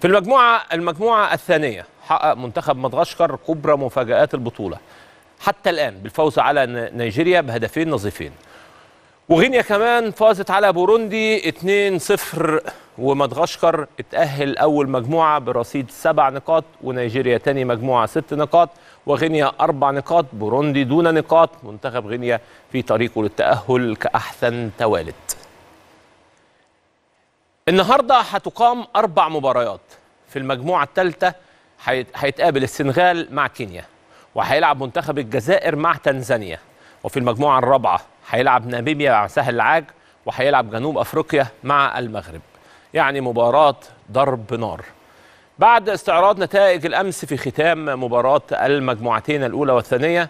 في المجموعة المجموعة الثانية حقق منتخب مدغشقر كبرى مفاجآت البطولة حتى الآن بالفوز على نيجيريا بهدفين نظيفين وغينيا كمان فازت على بوروندي 2-0 ومدغشقر اتأهل أول مجموعة برصيد سبع نقاط ونيجيريا تاني مجموعة ست نقاط وغينيا أربع نقاط بوروندي دون نقاط منتخب غينيا في طريقه للتأهل كأحسن توالد النهارده هتقام اربع مباريات في المجموعه الثالثه هيتقابل السنغال مع كينيا وهيلعب منتخب الجزائر مع تنزانيا وفي المجموعه الرابعه هيلعب ناميبيا مع سهل العاج وهيلعب جنوب افريقيا مع المغرب يعني مباراه ضرب نار بعد استعراض نتائج الامس في ختام مباراه المجموعتين الاولى والثانيه